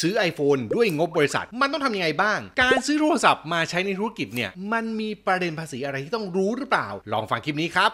ซื้อ iPhone ด้วยงบบริษัท มันต้องทํำยังไงบ้าง การซื้อโทรศัพท์มาใช้ในธุรกิจเนี่ย มันมีประเด็นภาษีอะไรที่ต้องรู้หรือเปล่า ลองฟังคลิปนี้ครับ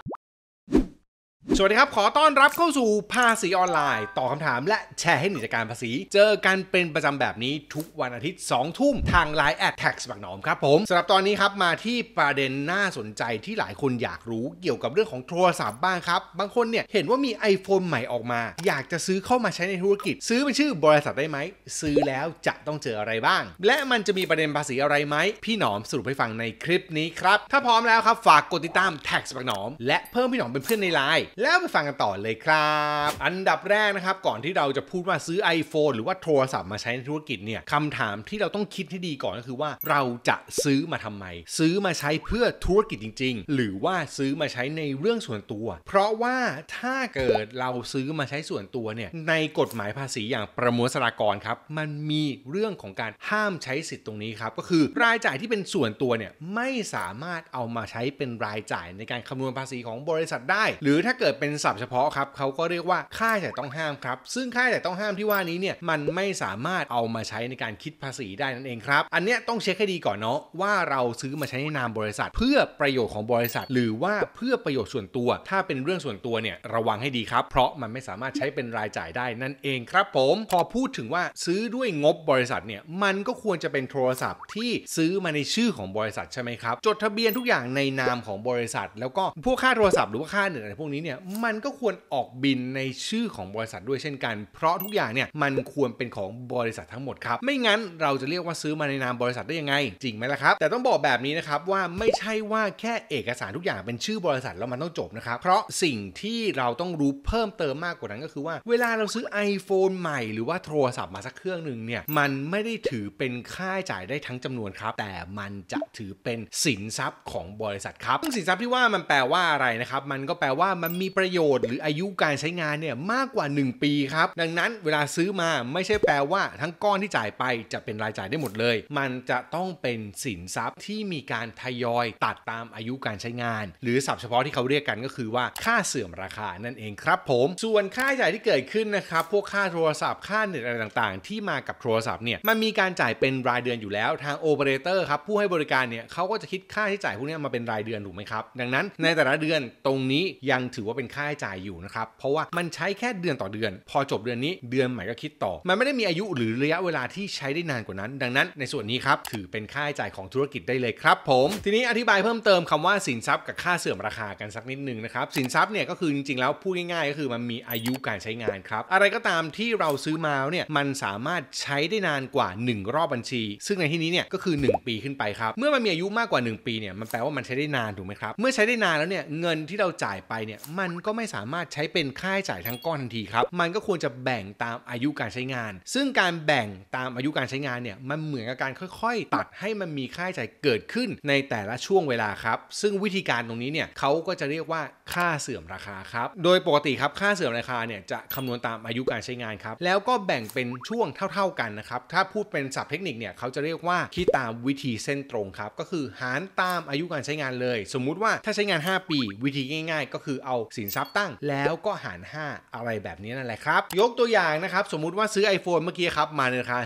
สวัสดีครับ ขอต้อนรับเข้าสู่ภาษีออนไลน์ตอบคำถามและแชร์ให้หนิจกการภาษี เจอกันเป็นประจำแบบนี้ทุกวันอาทิตย์ 2 ทุ่ม ทาง Line แอดแท็กบักหนอมครับผมสำหรับตอนนี้ครับ มาที่ประเด็นน่าสนใจที่หลายคนอยากรู้เกี่ยวกับเรื่องของโทรศัพท์บ้างครับ บางคนเนี่ยเห็นว่ามี iPhone ใหม่ออกมา อยากจะซื้อเข้ามาใช้ในธุรกิจ ซื้อเป็นชื่อบริษัทได้ไหมซื้อแล้วจะต้องเจออะไรบ้าง และมันจะมีประเด็นภาษีอะไรไหมพี่หนอมสรุปให้ฟังในคลิปนี้ครับถ้าพร้อมแล้วครับฝากกดติดตามแท็กบักหนอมและเพิ่มพี่หนอมเป็นเพื่อนในไลน์แล้วไปฟังกันต่อเลยครับ อันดับแรกนะครับก่อนที่เราจะพูดว่า ซื้อ iPhone หรือว่าโทรศัพท์มาใช้ในธุรกิจเนี่ยคำถามที่เราต้องคิดให้ดีก่อนก็คือว่าเราจะซื้อมาทำไม ซื้อมาใช้เพื่อธุรกิจจริง ๆ หรือว่าซื้อมาใช้ในเรื่องส่วนตัว เพราะว่าถ้าเกิดเราซื้อมาใช้ส่วนตัวเนี่ยในกฎหมายภาษีอย่างประมวลสารากรครับมันมีเรื่องของการห้ามใช้สิทธิ์ตรงนี้ครับก็คือ รายจ่ายที่เป็นส่วนตัวเนี่ยไม่สามารถเอามาใช้เป็นรายจ่ายในการคำนวณภาษีของบริษัทได้ หรือถ้าเเกิดเป็นศัพท์เฉพาะครับเขาก็เรียกว่าค่าแต่ต้องห้ามครับ ซึ่งค่าแต่ต้องห้ามที่ว่านี้เนี่ย มันไม่สามารถเอามาใช้ในการคิดภาษีได้นั่นเองครับ อันเนี้ยต้องเช็คให้ดีก่อนเนาะว่าเราซื้อมาใช้ในนามบริษัท เพื่อประโยชน์ของบริษัท หรือว่าเพื่อประโยชน์ส่วนตัว ถ้าเป็นเรื่องส่วนตัวเนี่ยระวังให้ดีครับ เพราะมันไม่สามารถใช้เป็นรายจ่ายได้นั่นเองครับ ผมพอพูดถึงว่าซื้อด้วยงบบริษัทเนี่ยมันก็ควรจะเป็นโทรศัพท์ที่ซื้อมาในชื่อของบริษัทใช่ไหมครับจดทะเบียนทุกอย่างในนามของบริษัท แล้วก็พวกค่าโทรศัพท์หรือว่าค่าอื่นอะไรพวกนี้เนี่ยี่ยมันก็ควรออกบินในชื่อของบริษัทด้วยเช่นกัน เพราะทุกอย่างเนี่ย มันควรเป็นของบริษัททั้งหมดครับ ไม่งั้นเราจะเรียกว่าซื้อมาในนามบริษัทได้ยังไง จริงไหมล่ะครับ แต่ต้องบอกแบบนี้นะครับว่าไม่ใช่ว่าแค่เอกสารทุกอย่างเป็นชื่อบริษัทแล้วมันต้องจบนะครับ เพราะสิ่งที่เราต้องรู้เพิ่มเติมมากกว่านั้นก็คือว่า เวลาเราซื้อ iPhone ใหม่ หรือว่าโทรศัพท์มาสักเครื่องหนึ่งเนี่ย มันไม่ได้ถือเป็นค่าใช้จ่ายได้ทั้งจำนวนครับ แต่มันจะถือเป็นสินทรัพย์ของบริษัทครับซึ่งสินทรัพย์ที่ว่ามันแปลว่าอะไรนะครับมันก็แปลว่ามันมมีประโยชน์หรืออายุการใช้งานเนี่ยมากกว่า 1 ปีครับ ดังนั้นเวลาซื้อมาไม่ใช่แปลว่าทั้งก้อนที่จ่ายไปจะเป็นรายจ่ายได้หมดเลย มันจะต้องเป็นสินทรัพย์ที่มีการทยอยตัดตามอายุการใช้งาน หรือศัพท์เฉพาะที่เขาเรียกกันก็คือว่าค่าเสื่อมราคานั่นเองครับ ผมส่วนค่าใช้จ่ายที่เกิดขึ้นนะครับพวกค่าโทรศัพท์ค่าเน็ตอะไรต่าง ๆ ที่มากับโทรศัพท์เนี่ยมันมีการจ่ายเป็นรายเดือนอยู่แล้วทางโอเปอเรเตอร์ครับผู้ให้บริการเนี่ยเขาก็จะคิดค่าใช้จ่ายพวกนี้มาเป็นรายเดือนถูกไหมครับดังนั้นในแต่ละเดือนตรงนี้ยังถือว่าว่าเป็นค่าใช้จ่ายอยู่นะครับ เพราะว่ามันใช้แค่เดือนต่อเดือน พอจบเดือนนี้เดือนใหม่ก็คิดต่อ มันไม่ได้มีอายุหรือระยะเวลาที่ใช้ได้นานกว่านั้น ดังนั้นในส่วนนี้ครับ ถือเป็นค่าใช้จ่ายของธุรกิจได้เลยครับผม ทีนี้อธิบายเพิ่มเติมคำว่า สินทรัพย์กับค่าเสื่อมราคากันสักนิดนึงนะครับ สินทรัพย์เนี่ยก็คือจริงๆแล้วพูดง่ายๆ ก็คือมันมีอายุการใช้งานครับ อะไรก็ตามที่เราซื้อมาเนี่ยมันสามารถใช้ได้นานกว่า 1 รอบบัญชี ซึ่งในที่นี้เนี่ยก็คือ 1 ปีขึ้นไปครับเมื่อมันมีอายุมากกว่า 1 ปีเนี่ยมันแปลว่ามันใช้ได้นานถูกไหมครับเมื่อใช้ได้นานแล้วเนี่ยเงินที่เราจ่ายไปเนี่ยมมันก็ไม่สามารถใช้เป็นค่าใช้จ่ายทั้งก้อนทันทีครับ มันก็ควรจะแบ่งตามอายุการใช้งาน ซึ่งการแบ่งตามอายุการใช้งานเนี่ย มันเหมือนกับการค่อย ๆ ตัดให้มันมีค่าใช้จ่ายเกิดขึ้นในแต่ละช่วงเวลาครับ ซึ่งวิธีการตรงนี้เนี่ยเขาก็จะเรียกว่าค่าเสื่อมราคาครับ โดยปกติครับค่าเสื่อมราคาเนี่ยจะคำนวณตามอายุการใช้งานครับ แล้วก็แบ่งเป็นช่วงเท่า ๆกันนะครับ ถ้าพูดเป็นศัพท์เทคนิคเนี่ยเขาจะเรียกว่าคิดตามวิธีเส้นตรงครับ ก็คือหารตามอายุการใช้งานเลย สมมุติว่าถ้าใช้งาน 5 ปี วิธีง่ายๆ ก็คือเอาสินทรัพย์ตั้งแล้วก็หาร 5 อะไรแบบนี้นั่นแหละครับ ยกตัวอย่างนะครับ สมมุติว่าซื้อ iPhone เมื่อกี้ครับ มาในราคา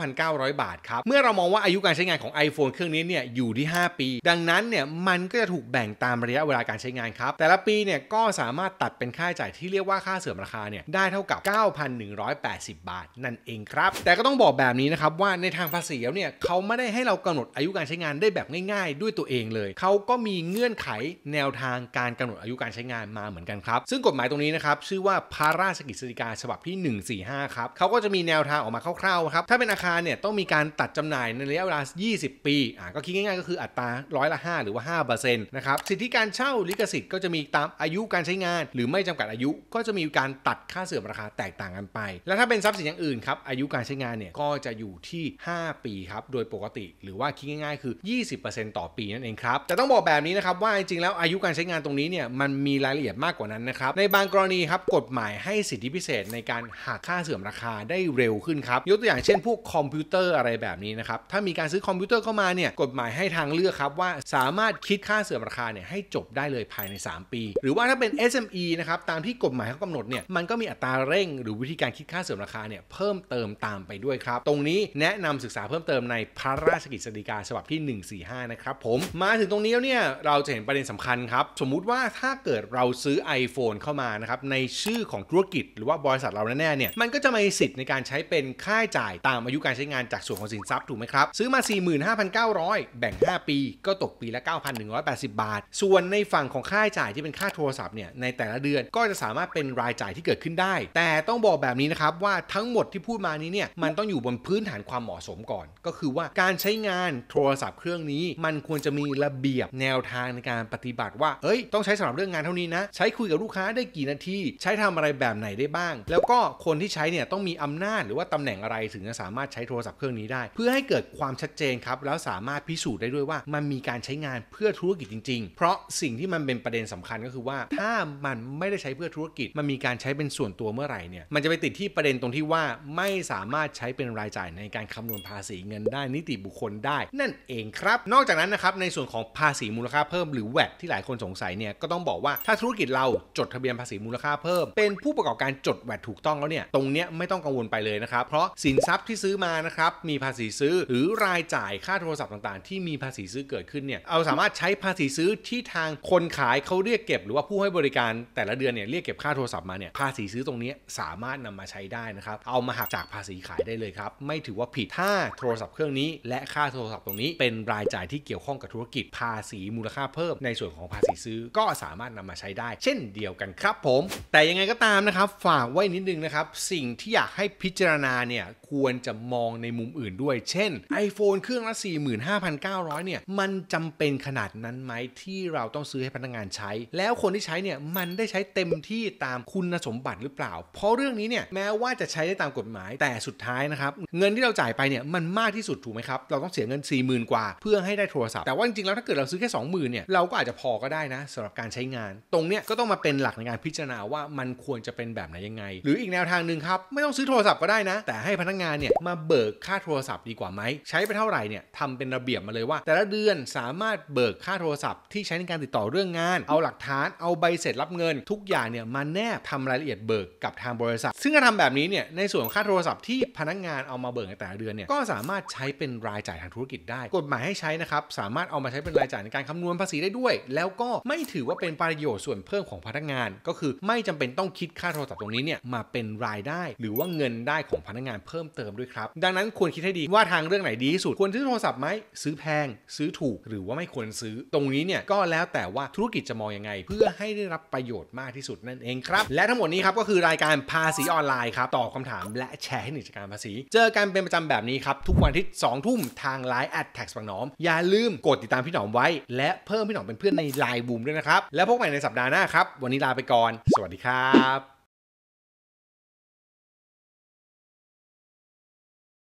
45,900 บาทครับ เมื่อเรามองว่าอายุการใช้งานของ iPhone เครื่องนี้เนี่ยอยู่ที่ 5 ปี ดังนั้นเนี่ยมันก็จะถูกแบ่งตามระยะเวลาการใช้งานครับ แต่ละปีเนี่ยก็สามารถตัดเป็นค่าใช้จ่ายที่เรียกว่าค่าเสื่อมราคาเนี่ยได้เท่ากับ 9,180 บาท นั่นเองครับแต่ก็ต้องบอกแบบนี้นะครับว่าในทางภาษีแล้วเนี่ยเขาไม่ได้ให้เรากำหนดอายุการใช้งานได้แบบง่ายๆ ด้วยตัวเองเลยเขาก็มีเงื่อนไขแนวทางการกำหนดอายุการใช้งานการมาเหมือนกันครับ ซึ่งกฎหมายตรงนี้นะครับ ชื่อว่าพระราชกิจสิกาฉบับที่ 145 ครับเขาก็จะมีแนวทางออกมาคร่าวๆ ครับ ถ้าเป็นอาคารเนี่ย ต้องมีการตัดจำหน่ายในระยะเวลา 20 ปีอ่าก็คิดง่าย ๆ ก็คืออัตราร้อยละ 5 หรือว่า5%นะครับ สิทธิการเช่าลิขสิทธิ์ก็จะมีตามอายุการใช้งาน หรือไม่จำกัดอายุก็จะมีการตัดค่าเสื่อมราคาแตกต่างกันไป และถ้าเป็นทรัพย์สินอย่างอื่นครับอายุการใช้งานเนี่ยก็จะอยู่ที่ 5 ปีครับโดยปกติหรือว่าคิดง่ายๆ คือ 20%ต่อปีนั่นเองครับแต่ต้องบอกแบบนี้นะครับว่าจริงๆแล้วอายุการใช้งานตรงนี้เนี่ยมันมีรายละเอียดมากกว่านั้นนะครับในบางกรณีครับกฎหมายให้สิทธิพิเศษในการหักค่าเสื่อมราคาได้เร็วขึ้นครับยกตัวอย่างเช่นพวกคอมพิวเตอร์อะไรแบบนี้นะครับถ้ามีการซื้อคอมพิวเตอร์เข้ามาเนี่ยกฎหมายให้ทางเลือกครับว่าสามารถคิดค่าเสื่อมราคาเนี่ยให้จบได้เลยภายใน 3 ปี หรือว่าถ้าเป็น SME นะครับตามที่กฎหมายเขากำหนดเนี่ยมันก็มีอัตราเร่ง หรือวิธีการคิดค่าเสื่อมราคาเนี่ยเพิ่มเติมตามไปด้วยครับ ตรงนี้แนะนำศึกษาเพิ่มเติมในพระราชกิจสิกาฉบับที่145นะครับผมมาถึงตรงนี้แล้วเนี่ยเราจะเห็นประเด็นสำคัญครับสมมุติว่าถ้าเกิดเราซื้อ iPhone เข้ามานะครับ ในชื่อของธุรกิจ หรือว่า บริษัทเราแน่ๆเนี่ยมันก็จะมีสิทธิ์ในการใช้เป็นค่าจ่ายตามอายุการใช้งานจากส่วนของสินทรัพย์ ถูกไหมครับ ซื้อมา 45,900 แบ่ง 5 ปี ก็ตกปีละ 9,180 บาท ส่วนในฝั่งของค่าจ่ายที่เป็นค่าโทรศัพท์เนี่ยในแต่ละเดือนก็จะสามารถเป็นรายจ่ายที่เกิดขึ้นได้ แต่ต้องบอกแบบนี้นะครับว่าทั้งหมดที่พูดมานี้เนี่ยมันต้องอยู่บนพื้นฐานความเหมาะสมก่อน ก็คือว่าการใช้งานโทรศัพท์เครื่องนี้ มันควรจะมีระเบียบแนวทางในการปฏิบัติ ว่าเอ้ย ต้องใช้สำหรับเรื่องงานเท่านี้นี้นะใช้คุยกับลูกค้าได้กี่นาทีใช้ทำอะไรแบบไหนได้บ้าง แล้วก็คนที่ใช้เนี่ยต้องมีอำนาจหรือว่าตำแหน่งอะไรถึงจะสามารถใช้โทรศัพท์เครื่องนี้ได้ เพื่อให้เกิดความชัดเจนครับแล้วสามารถพิสูจน์ได้ด้วยว่ามันมีการใช้งานเพื่อธุรกิจจริงๆ เพราะสิ่งที่มันเป็นประเด็นสำคัญก็คือว่า ถ้ามันไม่ได้ใช้เพื่อธุรกิจมันมีการใช้เป็นส่วนตัวเมื่อไหร่เนี่ยมันจะไปติดที่ประเด็นตรงที่ว่า ไม่สามารถใช้เป็นรายจ่ายในการคำนวณภาษีเงินได้นิติบุคคลได้ นั่นเองครับนอกจากนั้นนะครับในส่วนของภาษีมูลค่าเพิ่มหรือแวดที่หลายคนสงสัยเนี่ยก็ต้องบอกว่าถ้าาธุรกิจเราจดทะเบียนภาษีมูลค่าเพิ่ม เป็นผู้ประกอบการจดแวดถูกต้องแล้วเนี่ยตรงเนี้ยไม่ต้องกังวลไปเลยนะครับ เพราะสินทรัพย์ที่ซื้อมานะครับมีภาษีซื้อหรือรายจ่ายค่าโทรศัพท์ต่าง ๆ ที่มีภาษีซื้อเกิดขึ้นเนี่ยเอาสามารถใช้ภาษีซื้อที่ทางคนขายเขาเรียกเก็บ หรือว่าผู้ให้บริการแต่ละเดือนเนี่ยเรียกเก็บค่าโทรศัพท์มาเนี่ยภาษีซื้อตรงนี้สามารถนำมาใช้ได้นะครับเอามาหักจากภาษีขายได้เลยครับไม่ถือว่าผิดถ้าโทรศัพท์เครื่องนี้ และค่าโทรศัพท์ตรงนี้เป็นรายจ่ายที่เกี่ยวข้องกับธุรกิจภาษีมูลค่าเพิ่ม ในส่วนของภาษีซื้อก็สามารถนำมาช้ได้เช่นเดียวกันครับผม แต่ยังไงก็ตามนะครับ ฝากไว้นิดนึงนะครับ สิ่งที่อยากให้พิจารณาเนี่ย ควรจะมองในมุมอื่นด้วย เช่น iPhone เครื่องละ45,900 เนี่ย มันจำเป็นขนาดนั้นไหมที่เราต้องซื้อให้พนักงงานใช้ แล้วคนที่ใช้เนี่ย มันได้ใช้เต็มที่ตามคุณสมบัติหรือเปล่า เพราะเรื่องนี้เนี่ย แม้ว่าจะใช้ได้ตามกฎหมายแต่สุดท้ายนะครับเงินที่เราจ่ายไปเนี่ยมันมากที่สุดถูกไหมครับเราต้องเสียเงิน4 0,000กว่าเพื่อให้ได้โทรศัพท์ แต่ว่าจริงๆแล้วถ้าเกิดเราซื้อแค่ 20,000เนี่ยเราก็อาจจะพอก็ได้นะสำหรับการใช้งานตรงเนี้ยก็ต้องมาเป็นหลักในการพิจารณาว่ามันควรจะเป็นแบบไหนยังไง หรืออีกแนวทางหนึ่งครับไม่ต้องซื้อโทรศัพท์ก็ได้นะแต่ให้พนักงานเนี่ยมาเบิกค่าโทรศัพท์ดีกว่าไหมใช้ไปเท่าไหร่เนี่ยทำเป็นระเบียบมาเลยว่า แต่ละเดือนสามารถเบิกค่าโทรศัพท์ ที่ใช้ในการติดต่อเรื่องงาน เอาหลักฐานเอาใบเสร็จรับเงิน ทุกอย่างเนี่ยมาแนบทำรายละเอียดเบิกกับทางบริษัท ซึ่งการทำแบบนี้เนี่ยในส่วนค่าโทรศัพท์ที่พนักงานเอามาเบิกในแต่ละเดือนเนี่ยก็สามารถใช้เป็นรายจ่ายทางธุรกิจได้กฎหมายให้ใช้นะครับสามารถเอามาใช้เป็นรายจ่ายในการคานวณภาษีได้ด้วย แล้วก็ไม่ถือว่าเป็นประโยชส่วนเพิ่มของพนักงานก็คือไม่จำเป็นต้องคิดค่าโทรศัพท์ตรงนี้เนี่ยมาเป็นรายได้หรือว่าเงินได้ของพนักงานเพิ่มเติมด้วยครับ ดังนั้นควรคิดให้ดีว่าทางเรื่องไหนดีที่สุด ควรซื้อโทรศัพท์ไหมซื้อแพง ซื้อถูก หรือว่าไม่ควรซื้อตรงนี้เนี่ยก็แล้วแต่ว่าธุรกิจจะมองยังไง เพื่อให้ได้รับประโยชน์มากที่สุดนั่นเองครับ และทั้งหมดนี้ครับก็คือรายการภาษีออนไลน์ครับตอบคาถาม และแชร์ให้หนิจการภาษี เจอกันเป็นประจำแบบนี้ครับทุกวันที่งทุ่มทางไลน์แอดแท็กสังหนอมอย่าลืมกดติดตามพี่หนอมไว้ และเพิ่มพี่หนอมเป็นเพื่อนในไลน์บูมด้วยนะครับแล้วพบกันในสัปดาห์หน้าครับวันนี้ลาไปก่อน สวัสดีครับ